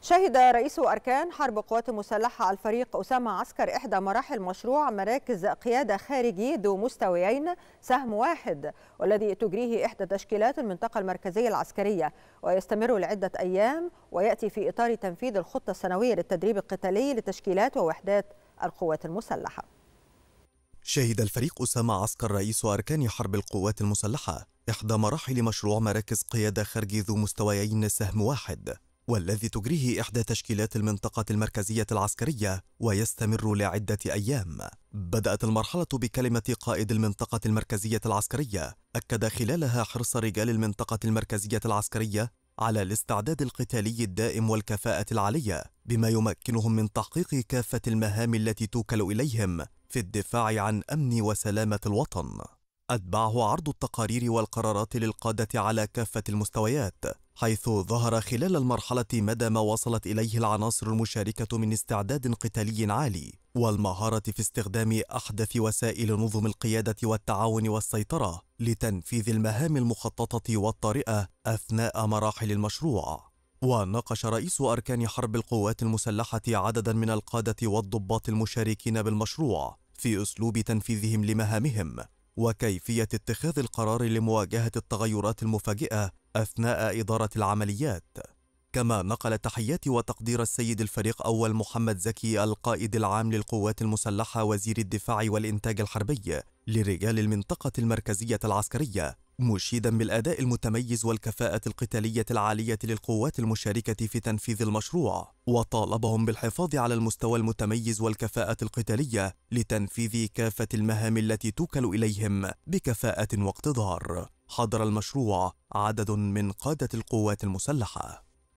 شهد رئيس أركان حرب القوات المسلحة الفريق أسامة عسكر إحدى مراحل مشروع مراكز قيادة خارجي ذو مستويين سهم واحد والذي تجريه إحدى تشكيلات المنطقة المركزية العسكرية ويستمر لعدة أيام ويأتي في إطار تنفيذ الخطة السنوية للتدريب القتالي لتشكيلات ووحدات القوات المسلحة شهد الفريق أسامة عسكر رئيس أركان حرب القوات المسلحة إحدى مراحل مشروع مراكز قيادة خارجي ذو مستويين سهم واحد والذي تجريه إحدى تشكيلات المنطقة المركزية العسكرية ويستمر لعدة أيام. بدأت المرحلة بكلمة قائد المنطقة المركزية العسكرية، أكد خلالها حرص رجال المنطقة المركزية العسكرية على الاستعداد القتالي الدائم والكفاءة العالية، بما يمكنهم من تحقيق كافة المهام التي توكل إليهم في الدفاع عن أمن وسلامة الوطن. أتبعه عرض التقارير والقرارات للقادة على كافة المستويات حيث ظهر خلال المرحلة مدى ما وصلت إليه العناصر المشاركة من استعداد قتالي عالي والمهارة في استخدام أحدث وسائل نظم القيادة والتعاون والسيطرة لتنفيذ المهام المخططة والطارئة أثناء مراحل المشروع وناقش رئيس أركان حرب القوات المسلحة عددا من القادة والضباط المشاركين بالمشروع في أسلوب تنفيذهم لمهامهم وكيفية اتخاذ القرار لمواجهة التغيرات المفاجئة أثناء إدارة العمليات كما نقل تحيات وتقدير السيد الفريق أول محمد زكي القائد العام للقوات المسلحة وزير الدفاع والإنتاج الحربي لرجال المنطقة المركزية العسكرية مشيدا بالاداء المتميز والكفاءه القتاليه العاليه للقوات المشاركه في تنفيذ المشروع وطالبهم بالحفاظ على المستوى المتميز والكفاءه القتاليه لتنفيذ كافه المهام التي توكل اليهم بكفاءه واقتدار حضر المشروع عدد من قاده القوات المسلحه